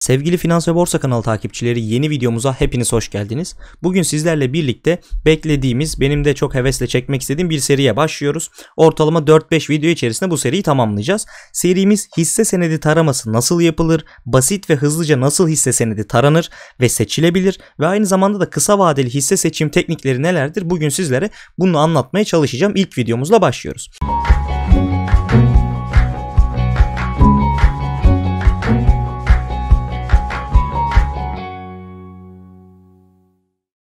Sevgili Finans ve Borsa kanalı takipçileri yeni videomuza hepiniz hoş geldiniz. Bugün sizlerle birlikte beklediğimiz benim de çok hevesle çekmek istediğim bir seriye başlıyoruz. Ortalama 4-5 video içerisinde bu seriyi tamamlayacağız. Serimiz hisse senedi taraması nasıl yapılır, basit ve hızlıca nasıl hisse senedi taranır ve seçilebilir ve aynı zamanda da kısa vadeli hisse seçim teknikleri nelerdir bugün sizlere bunu anlatmaya çalışacağım. İlk videomuzla başlıyoruz. Müzik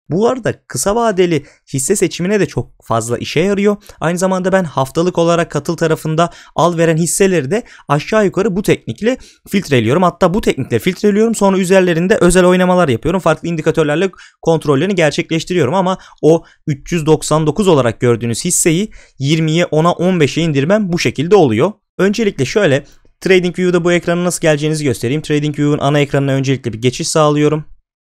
Bu arada kısa vadeli hisse seçimine de çok fazla işe yarıyor. Aynı zamanda ben haftalık olarak katıl tarafında al veren hisseleri de aşağı yukarı bu teknikle filtreliyorum. Hatta bu teknikle filtreliyorum. Sonra üzerlerinde özel oynamalar yapıyorum. Farklı indikatörlerle kontrollerini gerçekleştiriyorum ama o 399 olarak gördüğünüz hisseyi 20'ye 10'a 15'e indirmem bu şekilde oluyor. Öncelikle şöyle TradingView'da bu ekrana nasıl geleceğinizi göstereyim. TradingView'un ana ekranına öncelikle bir geçiş sağlıyorum.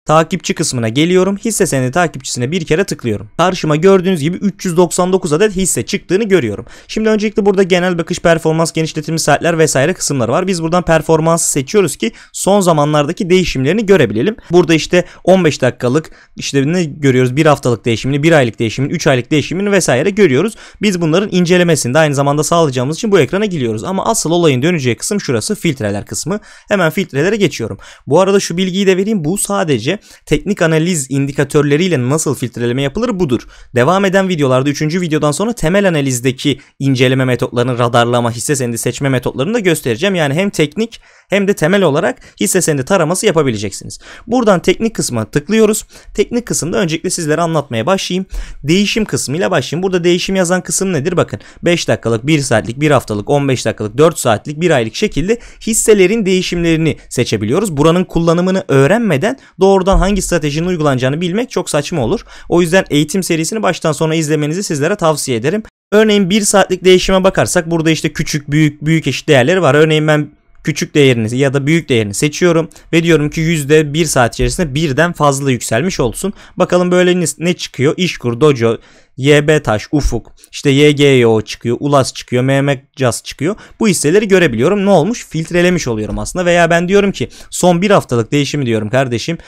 Takipçi kısmına geliyorum. Hisse senedi takipçisine bir kere tıklıyorum. Karşıma gördüğünüz gibi 399 adet hisse çıktığını görüyorum. Şimdi öncelikle burada genel bakış, performans, genişletilmiş saatler vesaire kısımları var. Biz buradan performansı seçiyoruz ki son zamanlardaki değişimlerini görebilelim. Burada işte 15 dakikalık işte ne görüyoruz? 1 haftalık değişimini, 1 aylık değişimini, 3 aylık değişimini vesaire görüyoruz. Biz bunların incelemesini de aynı zamanda sağlayacağımız için bu ekrana giriyoruz. Ama asıl olayın döneceği kısım şurası filtreler kısmı. Hemen filtrelere geçiyorum. Bu arada şu bilgiyi de vereyim. Bu sadece teknik analiz indikatörleriyle nasıl filtreleme yapılır budur. Devam eden videolarda 3. videodan sonra temel analizdeki inceleme metotlarını radarlama, hisse senedi seçme metotlarını da göstereceğim. Yani hem teknik hem de temel olarak hisse senedi taraması yapabileceksiniz. Buradan teknik kısma tıklıyoruz. Teknik kısımda öncelikle sizlere anlatmaya başlayayım. Değişim kısmıyla başlayayım. Burada değişim yazan kısım nedir? Bakın 5 dakikalık, 1 saatlik, 1 haftalık, 15 dakikalık, 4 saatlik, 1 aylık şekilde hisselerin değişimlerini seçebiliyoruz. Buranın kullanımını öğrenmeden doğrudan Oradan hangi stratejinin uygulanacağını bilmek çok saçma olur. O yüzden eğitim serisini baştan sona izlemenizi sizlere tavsiye ederim. Örneğin 1 saatlik değişime bakarsak burada işte küçük, büyük, büyük eşit değerleri var. Örneğin ben küçük değerini ya da büyük değerini seçiyorum ve diyorum ki %1 saat içerisinde birden fazla yükselmiş olsun. Bakalım böyle ne çıkıyor? İşkur, Dojo, YB Taş, Ufuk, işte YGYO çıkıyor, Ulas çıkıyor, Mehmet Caz çıkıyor. Bu hisseleri görebiliyorum. Ne olmuş? Filtrelemiş oluyorum aslında veya ben diyorum ki son bir haftalık değişimi diyorum kardeşim.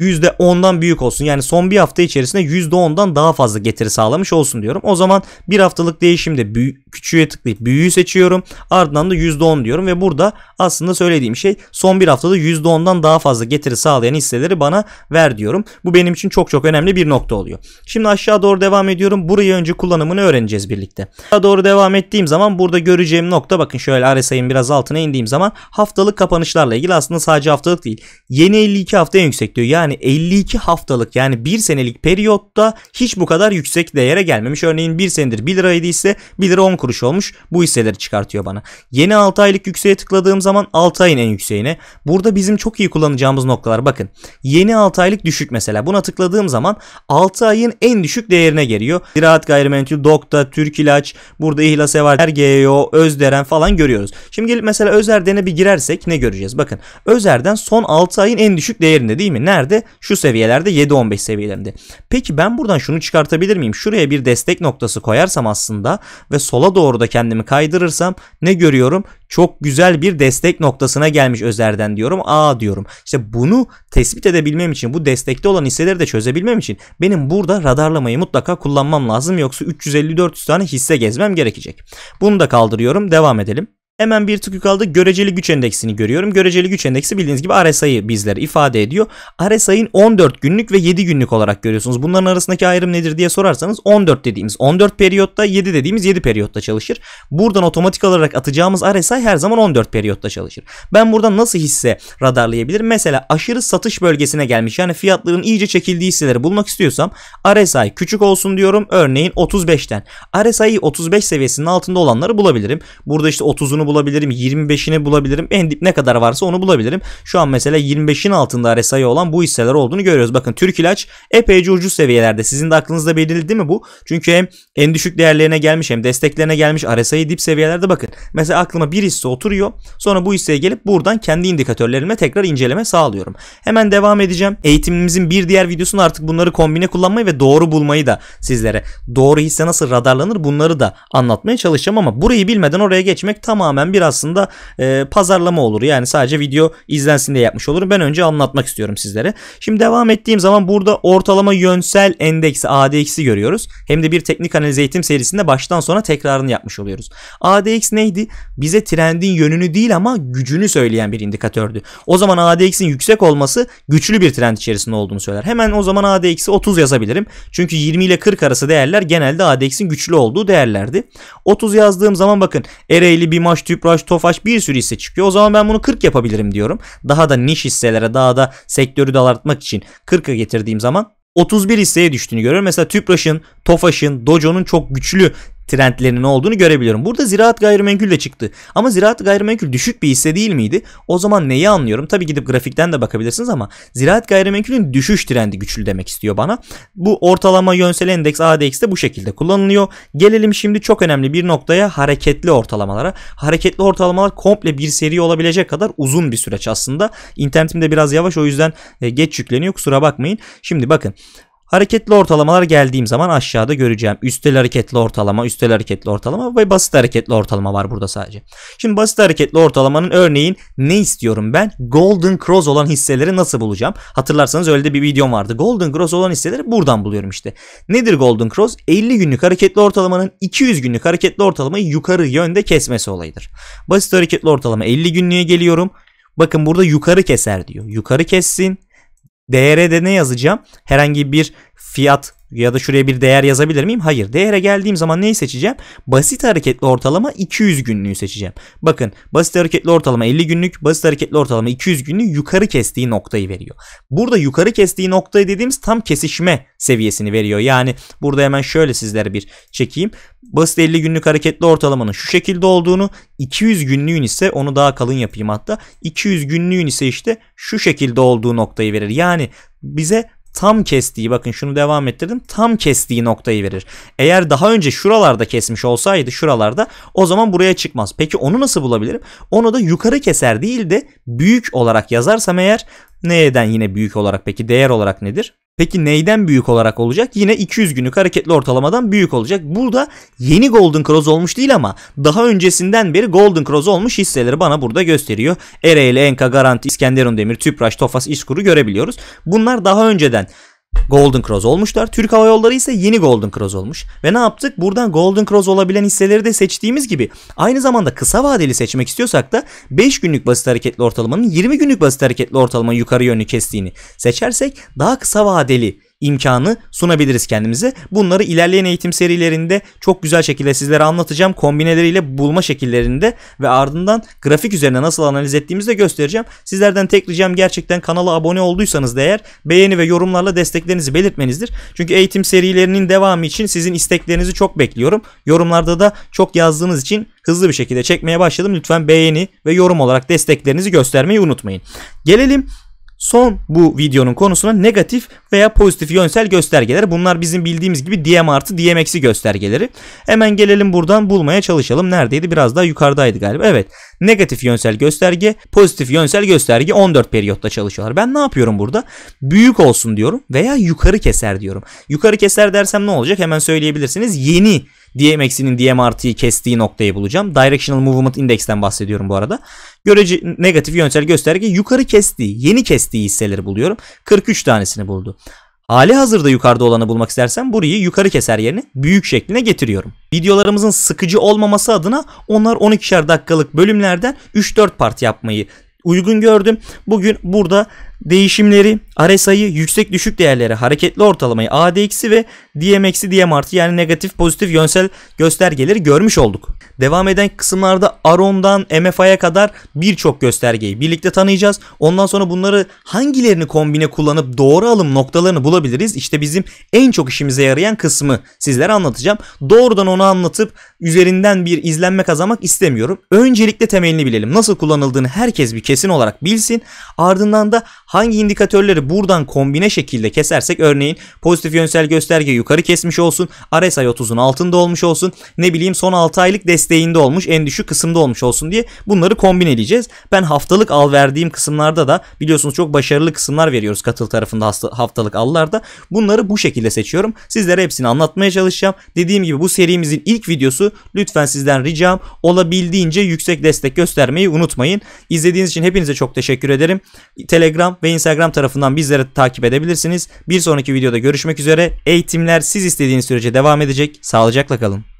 %10'dan büyük olsun. Yani son bir hafta içerisinde %10'dan daha fazla getiri sağlamış olsun diyorum. O zaman bir haftalık değişimde büyü, küçüğe tıklayıp büyüğü seçiyorum. Ardından da %10 diyorum ve burada aslında söylediğim şey son bir haftada %10'dan daha fazla getiri sağlayan hisseleri bana ver diyorum. Bu benim için çok çok önemli bir nokta oluyor. Şimdi aşağı doğru devam ediyorum. Burayı önce kullanımını öğreneceğiz birlikte. Aşağı doğru devam ettiğim zaman burada göreceğim nokta bakın şöyle RSI'nin biraz altına indiğim zaman haftalık kapanışlarla ilgili aslında sadece haftalık değil. Yeni 52 hafta en yüksek diyor. Yani yani 52 haftalık yani 1 senelik periyotta hiç bu kadar yüksek değere gelmemiş. Örneğin 1 senedir 1 liraydı ise 1 lira 10 kuruş olmuş. Bu hisseleri çıkartıyor bana. Yeni 6 aylık yükseğe tıkladığım zaman 6 ayın en yükseğine. Burada bizim çok iyi kullanacağımız noktalar bakın. Yeni 6 aylık düşük mesela. Buna tıkladığım zaman 6 ayın en düşük değerine geliyor. Ziraat Gayrimenkul, Dokta, Türk İlaç, burada İhlas Evar, Ergeyo, Özderen falan görüyoruz. Şimdi gelip mesela Özerden'e bir girersek ne göreceğiz? Bakın Özerden son 6 ayın en düşük değerinde değil mi? Nerede? seviyelerde şu seviyelerde 7-15 seviyelerinde. Peki ben buradan şunu çıkartabilir miyim? Şuraya bir destek noktası koyarsam aslında ve sola doğru da kendimi kaydırırsam ne görüyorum? Çok güzel bir destek noktasına gelmiş Özer'den diyorum. A diyorum. İşte bunu tespit edebilmem için bu destekte olan hisseleri de çözebilmem için benim burada radarlamayı mutlaka kullanmam lazım. Yoksa 350-400 tane hisse gezmem gerekecek. Bunu da kaldırıyorum. Devam edelim. Hemen bir tık yukarıda göreceli güç endeksini görüyorum. Göreceli güç endeksi bildiğiniz gibi RSI'yi bizler ifade ediyor. RSI'nin 14 günlük ve 7 günlük olarak görüyorsunuz. Bunların arasındaki ayrım nedir diye sorarsanız 14 dediğimiz 14 periyotta 7 dediğimiz 7 periyotta çalışır. Buradan otomatik olarak atacağımız RSI her zaman 14 periyotta çalışır. Ben buradan nasıl hisse radarlayabilirim? Mesela aşırı satış bölgesine gelmiş yani fiyatların iyice çekildiği hisseleri bulmak istiyorsam RSI küçük olsun diyorum. Örneğin 35'ten. RSI 35 seviyesinin altında olanları bulabilirim. Burada işte 30'unu bulabilirim. 25'ini bulabilirim. En dip ne kadar varsa onu bulabilirim. Şu an mesela 25'in altında RSI olan bu hisseler olduğunu görüyoruz. Bakın Türk İlaç epeyce ucuz seviyelerde. Sizin de aklınızda belirli değil mi bu? Çünkü hem en düşük değerlerine gelmiş hem desteklerine gelmiş. RSI dip seviyelerde bakın. Mesela aklıma bir hisse oturuyor. Sonra bu hisseye gelip buradan kendi indikatörlerime tekrar inceleme sağlıyorum. Hemen devam edeceğim. Eğitimimizin bir diğer videosunu artık bunları kombine kullanmayı ve doğru bulmayı da sizlere doğru hisse nasıl radarlanır bunları da anlatmaya çalışacağım ama burayı bilmeden oraya geçmek tamamen tamamen bir aslında e, pazarlama olur. Yani sadece video izlensin diye yapmış olurum. Ben önce anlatmak istiyorum sizlere. Şimdi devam ettiğim zaman burada ortalama yönsel endeksi ADX'i görüyoruz. Hem de bir teknik analiz eğitim serisinde baştan sona tekrarını yapmış oluyoruz. ADX neydi? Bize trendin yönünü değil ama gücünü söyleyen bir indikatördü. O zaman ADX'in yüksek olması güçlü bir trend içerisinde olduğunu söyler. Hemen o zaman ADX'i 30 yazabilirim. Çünkü 20 ile 40 arası değerler genelde ADX'in güçlü olduğu değerlerdi. 30 yazdığım zaman bakın Ereğli bir maç Tüpraş, Tofaş bir sürü hisse çıkıyor. O zaman ben bunu 40 yapabilirim diyorum. Daha da niş hisselere daha da sektörü dalartmak için 40'a getirdiğim zaman 31 hisseye düştüğünü görüyorum. Mesela Tüpraş'ın, Tofaş'ın, Dojo'nun çok güçlü trendlerinin olduğunu görebiliyorum. Burada ziraat gayrimenkul de çıktı. Ama ziraat gayrimenkul düşük bir hisse değil miydi? O zaman neyi anlıyorum? Tabi gidip grafikten de bakabilirsiniz ama ziraat gayrimenkulün düşüş trendi güçlü demek istiyor bana. Bu ortalama yönsel endeks ADX de bu şekilde kullanılıyor. Gelelim şimdi çok önemli bir noktaya hareketli ortalamalara. Hareketli ortalamalar komple bir seri olabilecek kadar uzun bir süreç aslında. İnternetimde biraz yavaş o yüzden e, geç yükleniyor kusura bakmayın. Şimdi bakın Hareketli ortalamalar geldiğim zaman aşağıda göreceğim. Üstel hareketli ortalama, üstel hareketli ortalama ve basit hareketli ortalama var burada sadece. Şimdi basit hareketli ortalamanın örneğin ne istiyorum ben? Golden Cross olan hisseleri nasıl bulacağım? Hatırlarsanız öyle de bir videom vardı. Golden Cross olan hisseleri buradan buluyorum işte. Nedir Golden Cross? 50 günlük hareketli ortalamanın 200 günlük hareketli ortalamayı yukarı yönde kesmesi olayıdır. Basit hareketli ortalama 50 günlüğe geliyorum. Bakın burada yukarı keser diyor. Yukarı kessin DR'de ne yazacağım? Herhangi bir fiyat ya da şuraya bir değer yazabilir miyim? Hayır. Değere geldiğim zaman neyi seçeceğim? Basit hareketli ortalama 200 günlüğü seçeceğim. Bakın basit hareketli ortalama 50 günlük, basit hareketli ortalama 200 günlük yukarı kestiği noktayı veriyor. Burada yukarı kestiği noktayı dediğimiz tam kesişme seviyesini veriyor. Yani burada hemen şöyle sizlere bir çekeyim. Basit 50 günlük hareketli ortalamanın şu şekilde olduğunu, 200 günlüğün ise onu daha kalın yapayım hatta. 200 günlüğün ise işte şu şekilde olduğu noktayı verir. Yani bize tam kestiği bakın şunu devam ettirdim tam kestiği noktayı verir. Eğer daha önce şuralarda kesmiş olsaydı şuralarda o zaman buraya çıkmaz. Peki onu nasıl bulabilirim? Onu da yukarı keser değil de büyük olarak yazarsam eğer neden yine büyük olarak peki değer olarak nedir? Peki neyden büyük olarak olacak? Yine 200 günlük hareketli ortalamadan büyük olacak. Burada yeni Golden Cross olmuş değil ama daha öncesinden beri Golden Cross olmuş hisseleri bana burada gösteriyor. Ereğli, Enka, Garanti, İskenderun Demir, Tüpraş, Tofas, İskuru görebiliyoruz. Bunlar daha önceden Golden Cross olmuşlar. Türk Hava Yolları ise yeni Golden Cross olmuş. Ve ne yaptık? Buradan Golden Cross olabilen hisseleri de seçtiğimiz gibi aynı zamanda kısa vadeli seçmek istiyorsak da 5 günlük basit hareketli ortalamanın 20 günlük basit hareketli ortalamanın yukarı yönlü kestiğini seçersek daha kısa vadeli imkanı sunabiliriz kendimize. Bunları ilerleyen eğitim serilerinde çok güzel şekilde sizlere anlatacağım. Kombineleriyle bulma şekillerinde ve ardından grafik üzerine nasıl analiz ettiğimizi de göstereceğim. Sizlerden tek ricam gerçekten kanala abone olduysanız da eğer beğeni ve yorumlarla desteklerinizi belirtmenizdir. Çünkü eğitim serilerinin devamı için sizin isteklerinizi çok bekliyorum. Yorumlarda da çok yazdığınız için hızlı bir şekilde çekmeye başladım. Lütfen beğeni ve yorum olarak desteklerinizi göstermeyi unutmayın. Gelelim Son bu videonun konusuna negatif veya pozitif yönsel göstergeler. Bunlar bizim bildiğimiz gibi DM artı DM eksi göstergeleri. Hemen gelelim buradan bulmaya çalışalım. Neredeydi? Biraz daha yukarıdaydı galiba. Evet. Negatif yönsel gösterge, pozitif yönsel gösterge 14 periyotta çalışıyorlar. Ben ne yapıyorum burada? Büyük olsun diyorum veya yukarı keser diyorum. Yukarı keser dersem ne olacak? Hemen söyleyebilirsiniz. Yeni DMX'inin eksinin kestiği noktayı bulacağım. Directional Movement Index'ten bahsediyorum bu arada. Görece negatif yönsel gösterge yukarı kestiği, yeni kestiği hisseleri buluyorum. 43 tanesini buldu. Hali hazırda yukarıda olanı bulmak istersen burayı yukarı keser yerine büyük şekline getiriyorum. Videolarımızın sıkıcı olmaması adına onlar 12'şer dakikalık bölümlerden 3-4 part yapmayı uygun gördüm. Bugün burada değişimleri RSI'yi yüksek düşük değerleri hareketli ortalamayı ADX'i ve DMX'i DM artı yani negatif pozitif yönsel göstergeleri görmüş olduk. Devam eden kısımlarda Aron'dan MFI'ye kadar birçok göstergeyi birlikte tanıyacağız. Ondan sonra bunları hangilerini kombine kullanıp doğru alım noktalarını bulabiliriz? İşte bizim en çok işimize yarayan kısmı sizlere anlatacağım. Doğrudan onu anlatıp üzerinden bir izlenme kazanmak istemiyorum. Öncelikle temelini bilelim. Nasıl kullanıldığını herkes bir kesin olarak bilsin. Ardından da hangi indikatörleri buradan kombine şekilde kesersek örneğin pozitif yönsel gösterge yukarı kesmiş olsun. RSI 30'un altında olmuş olsun. Ne bileyim son 6 aylık desteğinde olmuş en düşük kısımda sende olmuş olsun diye bunları kombin edeceğiz. Ben haftalık al verdiğim kısımlarda da biliyorsunuz çok başarılı kısımlar veriyoruz katıl tarafında haftalık allarda. Bunları bu şekilde seçiyorum. Sizlere hepsini anlatmaya çalışacağım. Dediğim gibi bu serimizin ilk videosu lütfen sizden ricam olabildiğince yüksek destek göstermeyi unutmayın. İzlediğiniz için hepinize çok teşekkür ederim. Telegram ve Instagram tarafından bizleri takip edebilirsiniz. Bir sonraki videoda görüşmek üzere. Eğitimler siz istediğiniz sürece devam edecek. Sağlıcakla kalın.